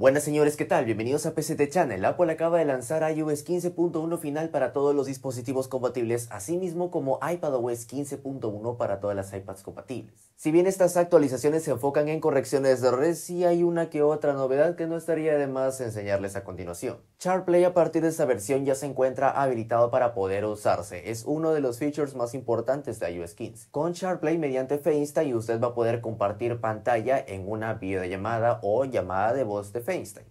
Buenas señores, ¿qué tal? Bienvenidos a PCT Channel. Apple acaba de lanzar iOS 15.1 final para todos los dispositivos compatibles, así mismo como iPadOS 15.1 para todas las iPads compatibles. Si bien estas actualizaciones se enfocan en correcciones de errores, sí hay una que otra novedad que no estaría de más enseñarles a continuación. CharPlay a partir de esta versión ya se encuentra habilitado para poder usarse. Es uno de los features más importantes de iOS 15. Con CharPlay mediante FaceTime usted va a poder compartir pantalla en una videollamada o llamada de voz de Facebook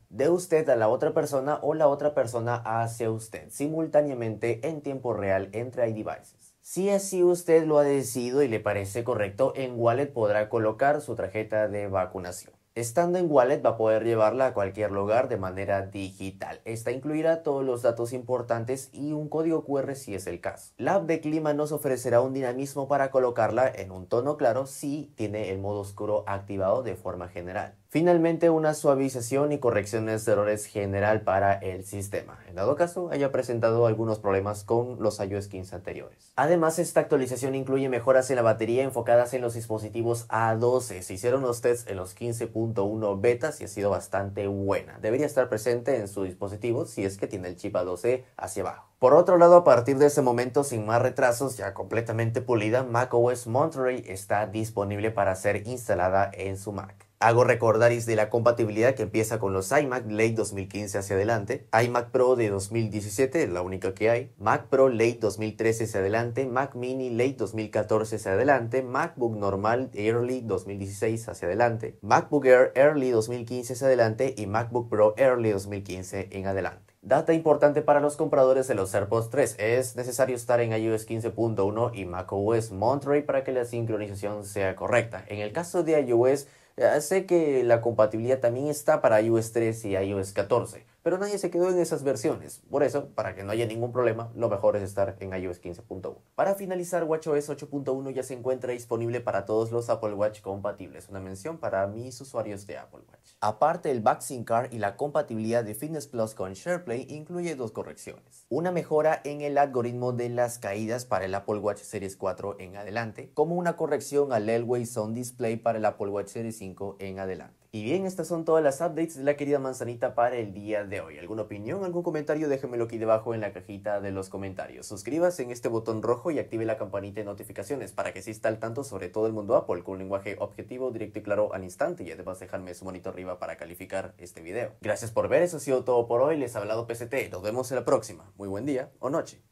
de usted a la otra persona o la otra persona hacia usted, simultáneamente en tiempo real entre iDevices. Si así usted lo ha decidido y le parece correcto, en Wallet podrá colocar su tarjeta de vacunación. Estando en Wallet va a poder llevarla a cualquier lugar de manera digital. Esta incluirá todos los datos importantes y un código QR si es el caso. La app de clima nos ofrecerá un dinamismo para colocarla en un tono claro si tiene el modo oscuro activado de forma general. Finalmente, una suavización y correcciones de errores general para el sistema, en dado caso haya presentado algunos problemas con los iOS 15 anteriores. Además, esta actualización incluye mejoras en la batería enfocadas en los dispositivos A12. Se hicieron los tests en los 15.1 betas y ha sido bastante buena. Debería estar presente en su dispositivo si es que tiene el chip A12 hacia abajo. Por otro lado, a partir de ese momento, sin más retrasos, ya completamente pulida, macOS Monterey está disponible para ser instalada en su Mac. Hago recordaris de la compatibilidad que empieza con los iMac Late 2015 hacia adelante, iMac Pro de 2017, la única que hay, Mac Pro Late 2013 hacia adelante, Mac Mini Late 2014 hacia adelante, MacBook normal Early 2016 hacia adelante, MacBook Air Early 2015 hacia adelante y MacBook Pro Early 2015 en adelante. Data importante para los compradores de los AirPods 3. Es necesario estar en iOS 15.1 y macOS Monterey para que la sincronización sea correcta. En el caso de iOS eh, sé que la compatibilidad también está para iOS 13 y iOS 14 pero nadie se quedó en esas versiones. Por eso, para que no haya ningún problema, lo mejor es estar en iOS 15.1. Para finalizar, WatchOS 8.1 ya se encuentra disponible para todos los Apple Watch compatibles, una mención para mis usuarios de Apple Watch. Aparte el Sync Card y la compatibilidad de Fitness Plus con SharePlay incluye dos correcciones. Una mejora en el algoritmo de las caídas para el Apple Watch Series 4 en adelante, como una corrección al Elway Sound Display para el Apple Watch Series 5 en adelante. Y bien, estas son todas las updates de la querida manzanita para el día de hoy. ¿Alguna opinión, algún comentario? Déjenmelo aquí debajo en la cajita de los comentarios. Suscríbase en este botón rojo y active la campanita de notificaciones para que se esté al tanto sobre todo el mundo Apple con un lenguaje objetivo, directo y claro al instante. Y además dejarme su monito arriba para calificar este video. Gracias por ver, eso ha sido todo por hoy. Les ha hablado PCT. Nos vemos en la próxima. Muy buen día o noche.